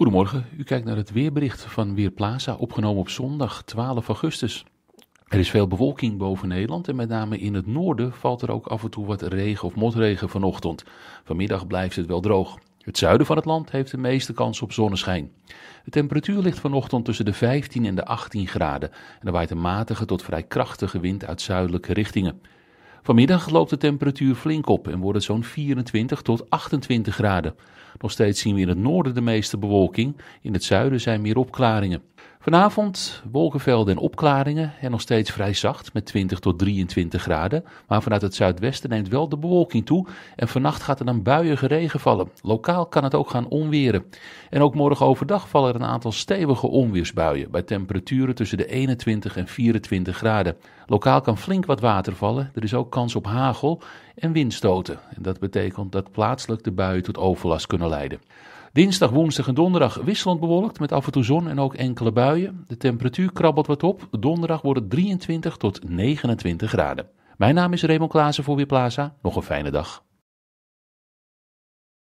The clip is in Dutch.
Goedemorgen, u kijkt naar het weerbericht van Weerplaza, opgenomen op zondag 12 augustus. Er is veel bewolking boven Nederland en met name in het noorden valt er ook af en toe wat regen of motregen vanochtend. Vanmiddag blijft het wel droog. Het zuiden van het land heeft de meeste kans op zonneschijn. De temperatuur ligt vanochtend tussen de 15 en de 18 graden en er waait een matige tot vrij krachtige wind uit zuidelijke richtingen. Vanmiddag loopt de temperatuur flink op en wordt het zo'n 24 tot 28 graden. Nog steeds zien we in het noorden de meeste bewolking. In het zuiden zijn meer opklaringen. Vanavond wolkenvelden en opklaringen en nog steeds vrij zacht met 20 tot 23 graden. Maar vanuit het zuidwesten neemt wel de bewolking toe en vannacht gaat er dan buiige regen vallen. Lokaal kan het ook gaan onweren. En ook morgen overdag vallen er een aantal stevige onweersbuien bij temperaturen tussen de 21 en 24 graden. Lokaal kan flink wat water vallen, er is ook kans op hagel en windstoten. En dat betekent dat plaatselijk de buien tot overlast kunnen Dinsdag, woensdag en donderdag wisselend bewolkt met af en toe zon en ook enkele buien. De temperatuur krabbelt wat op. Donderdag wordt het 23 tot 29 graden. Mijn naam is Raymond Klaassen voor Weerplaza. Nog een fijne dag.